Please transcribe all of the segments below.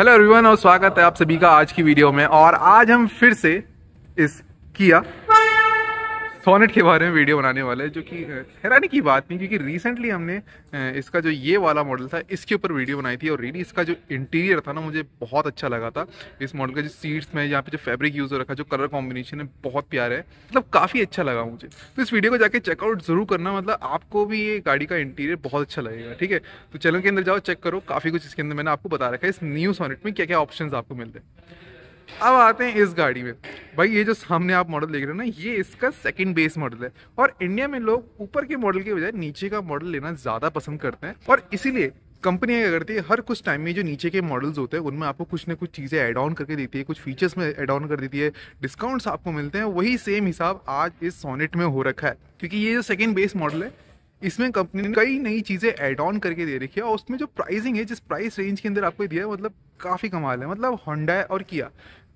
hello everyone और स्वागत है आप सभी का आज की वीडियो में और आज हम फिर से इस किया सोनेट के बारे में वीडियो बनाने वाले हैं जो कि हैरानी की बात नहीं क्योंकि रिसेंटली हमने इसका जो ये वाला मॉडल था इसके ऊपर वीडियो बनाई थी और रियली इसका जो इंटीरियर था ना मुझे बहुत अच्छा लगा था इस मॉडल का जो सीट्स में यहाँ पे जो फैब्रिक यूज़ हो रखा जो कलर कॉम्बिनेशन है बहुत प्यार है मतलब काफ़ी अच्छा लगा मुझे तो इस वीडियो को जाकर चेकआउट ज़रूर करना मतलब आपको भी ये गाड़ी का इंटीरियर बहुत अच्छा लगेगा ठीक है तो चैनल के अंदर जाओ चेक करो काफ़ी कुछ इसके अंदर मैंने आपको बता रखा है इस न्यू सोनेट में क्या क्या ऑप्शन आपको मिलते हैं अब आते हैं इस गाड़ी में भाई ये जो सामने आप मॉडल देख रहे हो ना ये इसका सेकंड बेस मॉडल है और इंडिया में लोग ऊपर के मॉडल के बजाय नीचे का मॉडल लेना ज़्यादा पसंद करते हैं और इसीलिए कंपनियां क्या करती है हर कुछ टाइम में जो नीचे के मॉडल्स होते हैं उनमें आपको कुछ ना कुछ चीज़ें एड ऑन करके देती है कुछ फीचर्स में एड ऑन कर देती है डिस्काउंट्स आपको मिलते हैं वही सेम हिसाब आज इस सोनेट में हो रखा है क्योंकि ये जो सेकेंड बेस मॉडल है इसमें कंपनी ने कई नई चीज़ें एड ऑन करके दे रखी है और उसमें जो प्राइसिंग है जिस प्राइस रेंज के अंदर आपको दिया है मतलब काफ़ी कमाल है मतलब होंडा और किया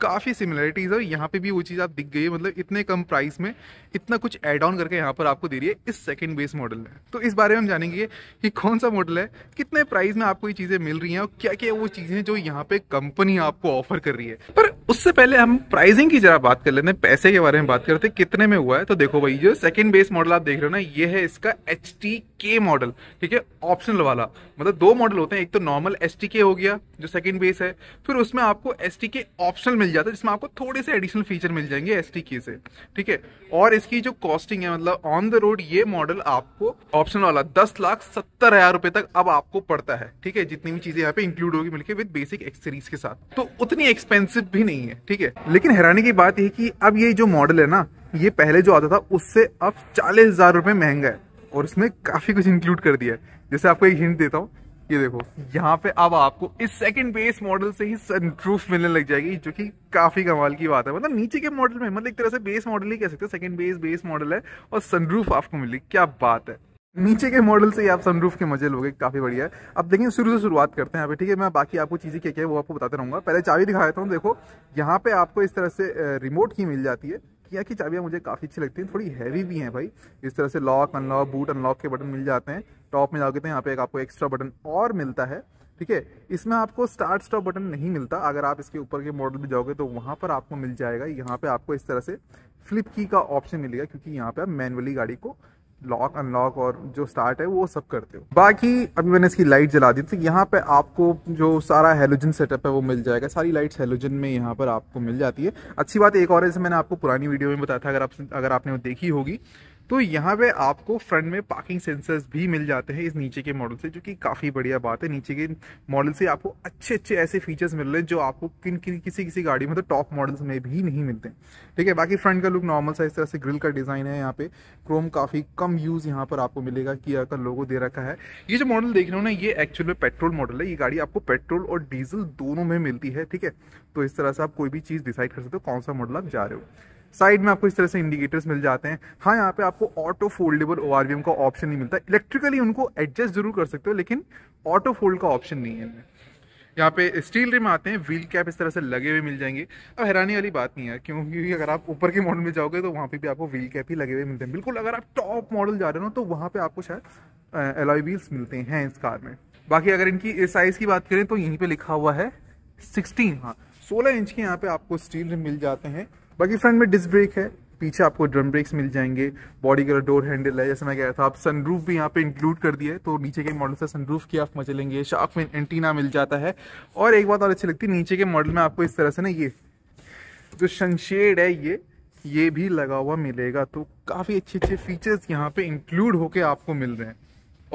काफ़ी सिमिलरिटीज़ है यहाँ पे भी वो चीज़ आप दिख गई है मतलब इतने कम प्राइस में इतना कुछ एड ऑन करके यहाँ पर आपको दे रही है इस सेकंड बेस मॉडल में तो इस बारे में हम जानेंगे कि कौन सा मॉडल है कितने प्राइस में आपको ये चीज़ें मिल रही हैं और क्या क्या वो चीज़ें जो यहाँ पे कंपनी आपको ऑफर कर रही है पर उससे पहले हम प्राइजिंग की जरा बात कर लेते हैं पैसे के बारे में बात करते हैं कितने में हुआ है तो देखो भाई जो सेकेंड बेस मॉडल आप देख रहे हो ना ये है इसका एच के मॉडल ठीक है ऑप्शनल वाला मतलब दो मॉडल होते हैं एक तो नॉर्मल एस हो गया जो सेकेंड बेस है फिर उसमें आपको एस ऑप्शनल में मिल जाता है जिसमें आपको थोड़े से एडिशनल फीचर मिल जाएंगे एस टी के से ठीक है और इसकी जो कॉस्टिंग है मतलब ऑन द रोड ये मॉडल आपको ऑप्शन वाला दस लाख सत्तर हजार रुपए तक अब आपको पड़ता है ठीक है जितनी भी चीजें यहाँ पे इंक्लूड होगी मिलकर विद बेसिक एक्सेसरीज के साथ तो उतनी एक्सपेंसिव भी नहीं है ठीक है लेकिन हैरानी की बात यह कि अब ये जो मॉडल है ना ये पहले जो आता था उससे अब चालीस हजार रुपए महंगा है और इसमें काफी कुछ इंक्लूड कर दिया है जैसे आपको एक हिंट देता हूँ ये देखो यहाँ पे अब आपको इस सेकंड बेस मॉडल से ही सनप्रूफ मिलने लग जाएगी जो कि काफी कमाल की बात है मतलब नीचे के मॉडल में मतलब एक तरह से बेस मॉडल ही कह सकते हैं सेकंड बेस बेस मॉडल है और सनरूफ आपको मिली क्या बात है नीचे के मॉडल से ही आप सनरूफ के मजे लोगे काफी बढ़िया है अब देखिए शुरू से शुरुआत करते हैं ठीक है मैं बाकी आपको चीजें क्या क्या है वो आपको बताते रहूंगा पहले चाबी दिखा देता हूँ देखो यहाँ पे आपको इस तरह से रिमोट की मिल जाती है किया की चाबियाँ मुझे काफ़ी अच्छी लगती हैं थोड़ी हैवी भी हैं भाई इस तरह से लॉक अनलॉक बूट अनलॉक के बटन मिल जाते हैं टॉप में जाओगे तो यहाँ पे एक आपको एक्स्ट्रा बटन और मिलता है ठीक है इसमें आपको स्टार्ट स्टॉप बटन नहीं मिलता अगर आप इसके ऊपर के मॉडल में जाओगे तो वहाँ पर आपको मिल जाएगा यहाँ पे आपको इस तरह से फ्लिप की का ऑप्शन मिलेगा क्योंकि यहाँ पे आप मैनुअली गाड़ी को लॉक अनलॉक और जो स्टार्ट है वो सब करते हो बाकी अभी मैंने इसकी लाइट जला दी तो यहाँ पे आपको जो सारा हेलोजन सेटअप है वो मिल जाएगा सारी लाइट्स हेलोजन में यहाँ पर आपको मिल जाती है अच्छी बात एक और जैसे मैंने आपको पुरानी वीडियो में बताया था अगर आप अगर आपने वो देखी होगी तो यहाँ पे आपको फ्रंट में पार्किंग सेंसर्स भी मिल जाते हैं इस नीचे के मॉडल से जो कि काफ़ी बढ़िया बात है नीचे के मॉडल से आपको अच्छे अच्छे ऐसे फीचर्स मिल रहे हैं जो आपको किन किन किसी किसी गाड़ी में तो टॉप मॉडल्स में भी नहीं मिलते ठीक है बाकी फ्रंट का लुक नॉर्मल सा इस तरह से ग्रिल का डिज़ाइन है यहाँ पे क्रोम काफ़ी कम यूज़ यहाँ पर आपको मिलेगा किया का लोगो दे रखा है ये जो मॉडल देख रहे हो ना ये एक्चुअल में पेट्रोल मॉडल है ये गाड़ी आपको पेट्रोल और डीजल दोनों में मिलती है ठीक है तो इस तरह से आप कोई भी चीज़ डिसाइड कर सकते हो कौन सा मॉडल आप जा रहे हो साइड में आपको इस तरह से इंडिकेटर्स मिल जाते हैं हाँ यहाँ पे आपको ऑटो फोल्डेबल ओआरवीएम का ऑप्शन नहीं मिलता इलेक्ट्रिकली उनको एडजस्ट जरूर कर सकते हो लेकिन ऑटो फोल्ड का ऑप्शन नहीं है इनमें यहाँ पे स्टील रिम आते हैं व्हील कैप इस तरह से लगे हुए मिल जाएंगे अब हैरानी वाली बात नहीं है क्योंकि अगर आप ऊपर के मॉडल में जाओगे तो वहाँ पे भी आपको व्हील कैप ही लगे हुए मिलते हैं बिल्कुल अगर आप टॉप मॉडल जा रहे हो तो वहाँ पे आपको शायद एलॉय व्हील्स मिलते हैं इस कार में बाकी अगर इनकी साइज़ की बात करें तो यहीं पर लिखा हुआ है सिक्सटीन हाँ सोलह इंच के यहाँ पे आपको स्टील रिम मिल जाते हैं बाकी फ्रंट में डिस्क ब्रेक है पीछे आपको ड्रम ब्रेक्स मिल जाएंगे बॉडी कलर डोर हैंडल है जैसे मैं कह रहा था आप सनरूफ भी यहाँ पे इंक्लूड कर दिए तो नीचे के मॉडल से सनरूफ की आप मजे लेंगे शार्क में एंटीना मिल जाता है और एक बात और अच्छी लगती है नीचे के मॉडल में आपको इस तरह से ना ये जो शनशेड है ये ये भी लगा हुआ मिलेगा तो काफ़ी अच्छे अच्छे फीचर्स यहाँ पे इंक्लूड होके आपको मिल रहे हैं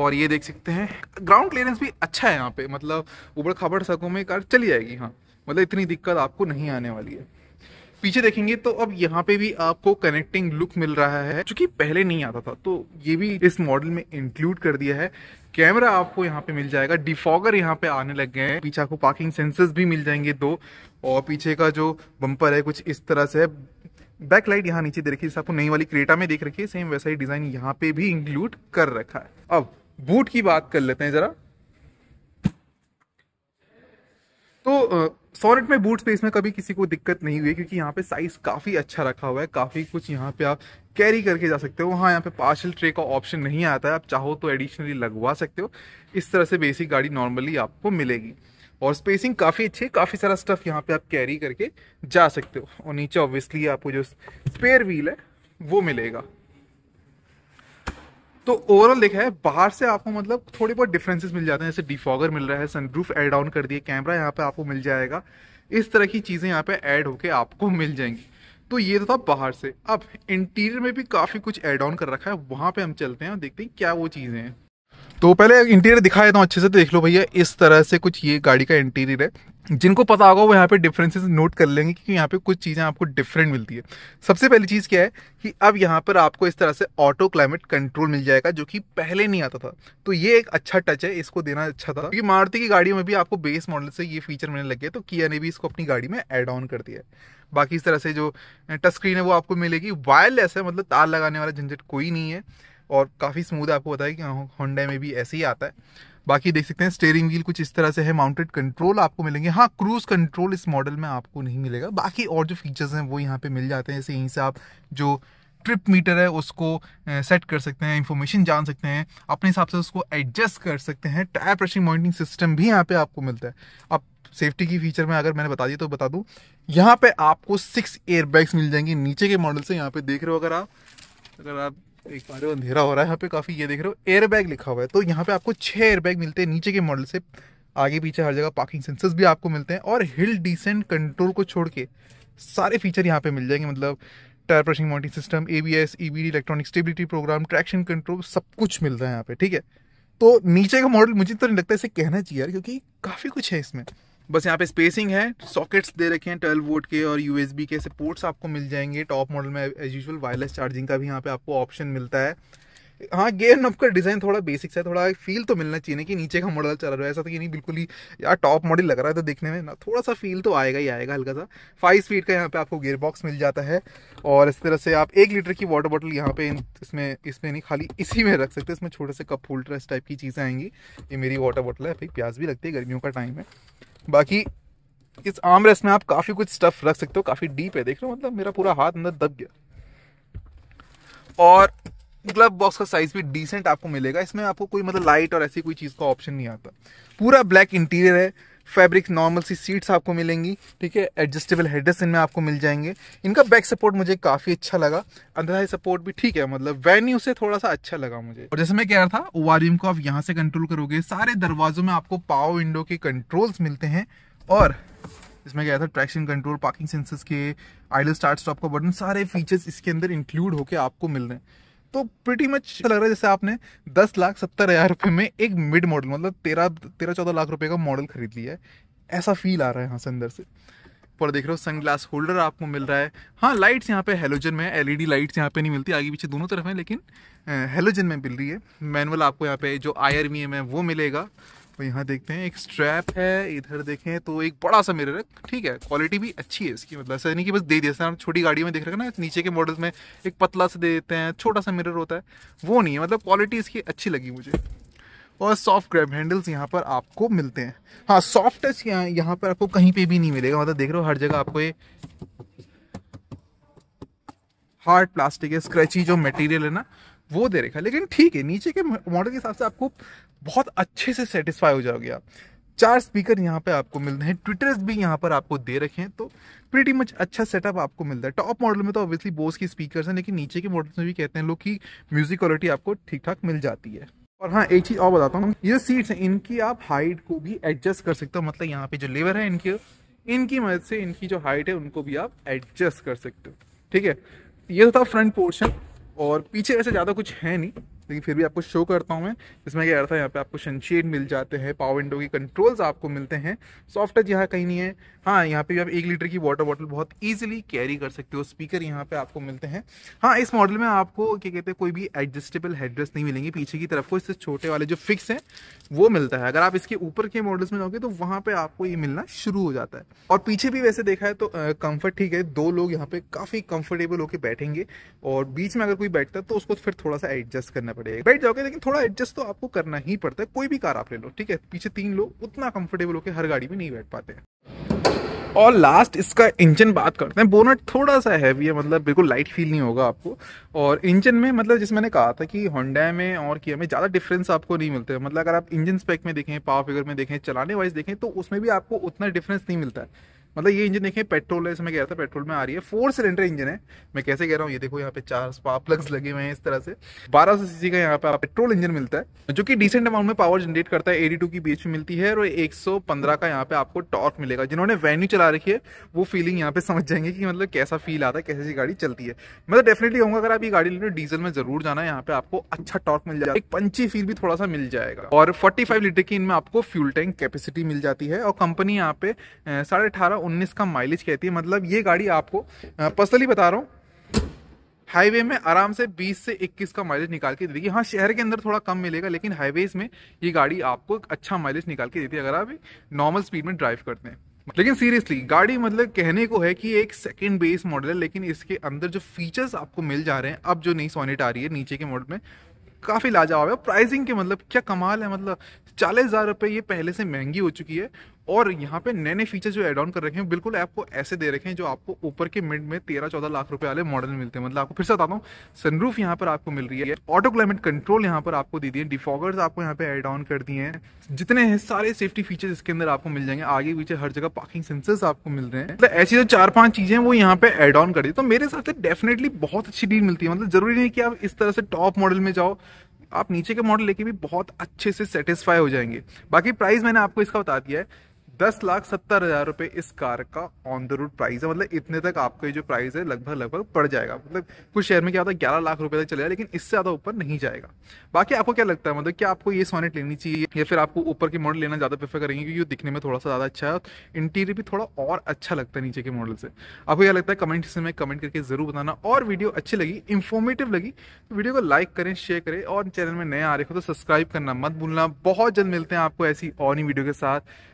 और ये देख सकते हैं ग्राउंड क्लियरेंस भी अच्छा है यहाँ पे मतलब उबड़ खाबड़ सड़कों में कार चली जाएगी हाँ मतलब इतनी दिक्कत आपको नहीं आने वाली है पीछे देखेंगे तो अब यहाँ पे भी आपको कनेक्टिंग लुक मिल रहा है जो पहले नहीं आता था तो ये भी इस मॉडल में इंक्लूड कर दिया है कैमरा आपको यहाँ पे मिल जाएगा डिफॉगर यहाँ पे आने लग गए हैं पीछे आपको पार्किंग सेंसर्स भी मिल जाएंगे दो और पीछे का जो बम्पर है कुछ इस तरह से बैक लाइट यहाँ नीचे दे रखी है आपको नई वाली क्रेटा में देख रखी है सेम वैसा ही डिजाइन यहाँ पे भी इंक्लूड कर रखा है अब बूट की बात कर लेते हैं जरा तो सॉरेट में बूट स्पेस में कभी किसी को दिक्कत नहीं हुई क्योंकि यहाँ पे साइज काफ़ी अच्छा रखा हुआ है काफ़ी कुछ यहाँ पे आप कैरी करके जा सकते हो वहाँ यहाँ पे पार्शल ट्रे का ऑप्शन नहीं आता है आप चाहो तो एडिशनली लगवा सकते हो इस तरह से बेसिक गाड़ी नॉर्मली आपको मिलेगी और स्पेसिंग काफ़ी अच्छी है काफ़ी सारा स्टफ़ यहाँ पे आप कैरी करके जा सकते हो और नीचे ऑब्वियसली आपको जो स्पेयर व्हील है वो मिलेगा तो ओवरऑल देखा है बाहर से आपको मतलब थोड़े बहुत डिफरेंसेस मिल जाते हैं जैसे डिफॉगर मिल रहा है सनप्रूफ एड ऑन कर दिए कैमरा यहाँ पे आपको मिल जाएगा इस तरह की चीज़ें यहाँ पे ऐड होके आपको मिल जाएंगी तो ये तो था बाहर से अब इंटीरियर में भी काफ़ी कुछ ऐड ऑन कर रखा है वहाँ पे हम चलते हैं और देखते हैं क्या वो चीज़ें हैं तो पहले इंटीरियर दिखा देता हूँ अच्छे से देख लो भैया इस तरह से कुछ ये गाड़ी का इंटीरियर है जिनको पता होगा वो यहाँ पे डिफरेंसेस नोट कर लेंगे क्योंकि यहाँ पे कुछ चीज़ें आपको डिफरेंट मिलती है सबसे पहली चीज़ क्या है कि अब यहाँ पर आपको इस तरह से ऑटो क्लाइमेट कंट्रोल मिल जाएगा जो कि पहले नहीं आता था तो ये एक अच्छा टच है इसको देना अच्छा था क्योंकि मारुति की गाड़ियों में भी आपको बेस मॉडल से ये फीचर मिलने लगे तो किया ने भी इसको अपनी गाड़ी में एड ऑन कर दिया है बाकी इस तरह से जो टच स्क्रीन है वो आपको मिलेगी वायरलेस है मतलब तार लगाने वाला झंझट कोई नहीं है और काफ़ी स्मूद आपको पता है कि होंडे हाँ, में भी ऐसे ही आता है बाकी देख सकते हैं स्टेयरिंग व्हील कुछ इस तरह से है माउंटेड कंट्रोल आपको मिलेंगे हाँ क्रूज कंट्रोल इस मॉडल में आपको नहीं मिलेगा बाकी और जो फीचर्स हैं वो यहाँ पे मिल जाते हैं जैसे यहीं से आप जो ट्रिप मीटर है उसको सेट कर सकते हैं इन्फॉर्मेशन जान सकते हैं अपने हिसाब से उसको एडजस्ट कर सकते हैं टायर प्रेशर मॉनिटरिंग सिस्टम भी यहाँ पे आपको मिलता है अब सेफ्टी की फीचर में अगर मैंने बता दिया तो बता दूँ यहाँ पे आपको सिक्स एयरबैग्स मिल जाएंगे नीचे के मॉडल से यहाँ पे देख रहे हो अगर आप अगर आप देख पा रहे हो अंधेरा हो रहा है यहाँ पे काफ़ी ये देख रहे हो एयरबैग लिखा हुआ है तो यहाँ पे आपको एयर एयरबैग मिलते हैं नीचे के मॉडल से आगे पीछे हर जगह पार्किंग सेंसर्स भी आपको मिलते हैं और हिल डिसेंट कंट्रोल को छोड़ के सारे फीचर यहाँ पे मिल जाएंगे मतलब tyre pressure mounting system A B S E B D electronic stability program traction control सब कुछ मिल रहा है यहाँ पे ठीक है तो नीचे का मॉडल मुझे तो नहीं लगता इसे कहना चाहिए क्योंकि काफ़ी कुछ है इसमें बस यहाँ पे स्पेसिंग है सॉकेट्स दे रखे हैं ट्वेल्व वोट के और यू के ऐसे पोर्ट्स आपको मिल जाएंगे टॉप मॉडल में एज यूजल वायरलेस चार्जिंग का भी यहाँ पे आपको ऑप्शन मिलता है हाँ गेयर नब का डिज़ाइन थोड़ा सा है थोड़ा फील तो मिलना चाहिए कि नीचे का मॉडल चल रहा है ऐसा तो कि नहीं बिल्कुल ही यार टॉप मॉडल लग रहा है तो देखने में ना थोड़ा सा फील तो आएगा ही आएगा हल्का सा फाइव स्पीड का यहाँ पे आपको गेयर बॉक्स मिल जाता है और इस तरह से आप एक लीटर की वाटर बॉटल यहाँ पे इसमें इसमें नहीं खाली इसी में रख सकते इसमें छोटे से कप होल्डर इस टाइप की चीज़ें आएंगी ये मेरी वाटर बॉटल है फिर प्याज भी लगती है गर्मियों का टाइम है बाकी इस आम में आप काफ़ी कुछ स्टफ रख सकते हो काफ़ी डीप है देख रहे हो मतलब मेरा पूरा हाथ अंदर दब गया और ग्लव बॉक्स का साइज भी डिसेंट आपको मिलेगा इसमें आपको कोई मतलब लाइट और ऐसी कोई चीज़ का ऑप्शन नहीं आता पूरा ब्लैक इंटीरियर है फैब्रिक नॉर्मल सी सीट्स आपको मिलेंगी ठीक है एडजस्टेबल हेडस इनमें आपको मिल जाएंगे इनका बैक सपोर्ट मुझे काफ़ी अच्छा लगा अंदर सपोर्ट भी ठीक है मतलब वेन्यू से थोड़ा सा अच्छा लगा मुझे और जैसे मैं कह रहा था वॉल्यूम को आप यहाँ से कंट्रोल करोगे सारे दरवाजों में आपको पावर विंडो के कंट्रोल्स मिलते हैं और इसमें क्या था ट्रैक्शन कंट्रोल पार्किंग सेंसर्स के आइडल स्टार्ट स्टॉप का बटन सारे फीचर्स इसके अंदर इंक्लूड होकर आपको मिल रहे हैं तो प्रिटी मच लग रहा है जैसे आपने दस लाख सत्तर हज़ार रुपये में एक मिड मॉडल मतलब तेरह तेरह चौदह लाख रुपये का मॉडल खरीद लिया है ऐसा फील आ रहा है यहाँ से अंदर से पर देख रहे हो सन ग्लास होल्डर आपको मिल रहा है हाँ लाइट्स यहाँ पे हेलोजन में एल ई लाइट्स यहाँ पे नहीं मिलती आगे पीछे दोनों तरफ हैं लेकिन हेलोजन में मिल रही है मैनुअल आपको यहाँ पे जो आई है वो मिलेगा तो यहाँ देखते हैं एक स्ट्रैप है इधर देखें तो एक बड़ा सा मिरर है ठीक है क्वालिटी भी अच्छी है इसकी मतलब ऐसा नहीं कि बस दे दिया हम छोटी गाड़ियों में देख रहे हैं ना नीचे के मॉडल्स में एक पतला सा दे देते हैं छोटा सा मिरर होता है वो नहीं है मतलब क्वालिटी इसकी अच्छी लगी मुझे और सॉफ्ट ग्रैप हैंडल्स यहाँ पर आपको मिलते हैं हाँ सॉफ्ट टच यहाँ पर आपको कहीं पे भी नहीं मिलेगा मतलब देख रहे हो हर जगह आपको ये हार्ड प्लास्टिक है स्क्रैची जो मटेरियल है ना वो दे रखा है लेकिन ठीक है नीचे के मॉडल के हिसाब से आपको बहुत अच्छे से सेटिस्फाई हो जाओगे आप चार स्पीकर यहाँ पे आपको मिलते हैं ट्विटर्स भी यहाँ पर आपको दे रखे हैं तो प्रीटी मच अच्छा सेटअप आपको मिलता है टॉप मॉडल में तो ऑब्वियसली बोस की स्पीकर्स हैं लेकिन नीचे के मॉडल्स में भी कहते हैं लोग कि म्यूजिक क्वालिटी आपको ठीक ठाक मिल जाती है और हाँ एक चीज़ और बताता हूँ ये सीट्स हैं इनकी आप हाइट को भी एडजस्ट कर सकते हो मतलब यहाँ पे जो लेवर है इनकी इनकी मदद से इनकी जो हाइट है उनको भी आप एडजस्ट कर सकते हो ठीक है ये तो था फ्रंट पोर्शन और पीछे वैसे ज़्यादा कुछ है नहीं लेकिन फिर भी आपको शो करता हूँ मैं इसमें क्या रहता है यहाँ पे आपको शनशेड मिल जाते हैं पावर विंडो के कंट्रोल्स आपको मिलते हैं सॉफ्ट टच यहाँ कहीं नहीं है हाँ यहाँ पे भी आप एक लीटर की वाटर बॉटल बहुत ईजिली कैरी कर सकते हो स्पीकर यहाँ पे आपको मिलते हैं हाँ इस मॉडल में आपको क्या कहते हैं कोई भी एडजस्टेबल हेडरेस्ट नहीं मिलेंगे पीछे की तरफ को इससे छोटे वाले जो फिक्स हैं वो मिलता है अगर आप इसके ऊपर के मॉडल्स में जाओगे तो वहाँ पर आपको ये मिलना शुरू हो जाता है और पीछे भी वैसे देखा है तो कम्फर्ट ठीक है दो लोग यहाँ पे काफ़ी कम्फर्टेबल होकर बैठेंगे और बीच में अगर कोई बैठता है तो उसको फिर थोड़ा सा एडजस्ट करना पड़ेगा पड़ेगा बैठ जाओगे लेकिन थोड़ा एडजस्ट तो आपको करना ही पड़ता है कोई भी कार आप ले लो ठीक है पीछे तीन लोग उतना कंफर्टेबल होकर हर गाड़ी में नहीं बैठ पाते और लास्ट इसका इंजन बात करते हैं बोनट थोड़ा सा हैवी है मतलब बिल्कुल लाइट फील नहीं होगा आपको और इंजन में मतलब जिस मैंने कहा था कि होंडा में और किया में ज़्यादा डिफरेंस आपको नहीं मिलते मतलब अगर आप इंजन स्पेक में देखें पावर फिगर में देखें चलाने वाइज देखें तो उसमें भी आपको उतना डिफरेंस नहीं मिलता है मतलब ये इंजन देखिए पेट्रोल है इसमें रहा था पेट्रोल में आ रही है फोर सिलेंडर इंजन है मैं कैसे कह रहा हूँ ये देखो यहाँ पे चार स्पार्क प्लग्स लगे हुए हैं इस तरह से 1200 सीसी का यहाँ पे पेट्रोल इंजन मिलता है जो कि डिसेंट अमाउंट में पावर जनरेट करता है टू की बीच में मिलती है और पंद्रह का यहाँ पे आपको टॉर्क मिलेगा जिन्होंने वेन्यू चला रखी है वो फीलिंग यहाँ पे समझ जाएंगे कि मतलब कैसा फील आता है कैसी गाड़ी चलती है मैं तो डेफिनेटली कहूँगा अगर आप ये गाड़ी लेने डीजल में जरूर जाना यहाँ पे आपको अच्छा टॉर्क मिल जाएगा एक पंची फील भी थोड़ा सा मिल जाएगा और फोर्टी लीटर की इनमें आपको फ्यूल टैंक कैपेसिटी मिल जाती है और कंपनी यहाँ पे साढ़े 2019 का माइलेज कहती है मतलब ये गाड़ी आपको पर्सनली बता रहा हूँ हाईवे में आराम से 20 से 21 का माइलेज निकाल के देगी हाँ शहर के अंदर थोड़ा कम मिलेगा लेकिन हाईवेज में ये गाड़ी आपको एक अच्छा माइलेज निकाल के देती है अगर आप नॉर्मल स्पीड में ड्राइव करते हैं लेकिन सीरियसली गाड़ी मतलब कहने को है कि एक सेकंड बेस मॉडल है लेकिन इसके अंदर जो फीचर्स आपको मिल जा रहे हैं अब जो नई सोनेट आ रही है नीचे के मॉडल में काफ़ी लाजवाब है प्राइसिंग के मतलब क्या कमाल है मतलब चालीस हज़ार रुपये ये पहले से महंगी हो चुकी है और यहाँ पे नए नए फीचर जो एड ऑन कर रखे हैं बिल्कुल आपको ऐसे दे रखे हैं जो आपको ऊपर के मिड में तेरह चौदह लाख रुपए वाले मॉडल मिलते हैं मतलब आपको फिर से बताता हूँ सनरूफ यहाँ पर आपको मिल रही है ऑटो क्लाइमेट कंट्रोल यहाँ पर आपको दे दिए डिफॉगर्स आपको यहाँ पे एड ऑन कर दिए हैं जितने हैं सारे सेफ्टी फीचर इसके अंदर आपको मिल जाएंगे आगे पीछे हर जगह पार्किंग सेंसर्स आपको मिल रहे हैं मतलब ऐसी जो चार पांच चीजें वो यहाँ पे एड ऑन कर दी तो मेरे हिसाब से डेफिनेटली बहुत अच्छी डील मिलती है मतलब जरूरी नहीं कि आप इस तरह से टॉप मॉडल में जाओ आप नीचे के मॉडल लेके भी बहुत अच्छे से सेटिस्फाई हो जाएंगे बाकी प्राइस मैंने आपको इसका बता दिया है दस लाख सत्तर हजार रुपए इस कार का ऑन द रूट प्राइस है मतलब इतने तक आपका जो प्राइस है लगभग लगभग पड़ जाएगा मतलब कुछ शहर में क्या होता है ग्यारह लाख रुपए तक चलेगा लेकिन इससे ज़्यादा ऊपर नहीं जाएगा बाकी आपको क्या लगता है मतलब क्या आपको ये सोनेट लेनी चाहिए या फिर आपको ऊपर के मॉडल लेना ज़्यादा प्रेफर करेंगे क्योंकि दिखने में थोड़ा सा ज़्यादा अच्छा है इंटीरियर भी थोड़ा और अच्छा लगता है नीचे के मॉडल से आपको क्या लगता है कमेंट से में कमेंट करके ज़रूर बताना और वीडियो अच्छी लगी इन्फॉर्मेटिव लगी तो वीडियो को लाइक करें शेयर करें और चैनल में नया आ रहे हो तो सब्सक्राइब करना मत भूलना बहुत जल्द मिलते हैं आपको ऐसी और ही वीडियो के साथ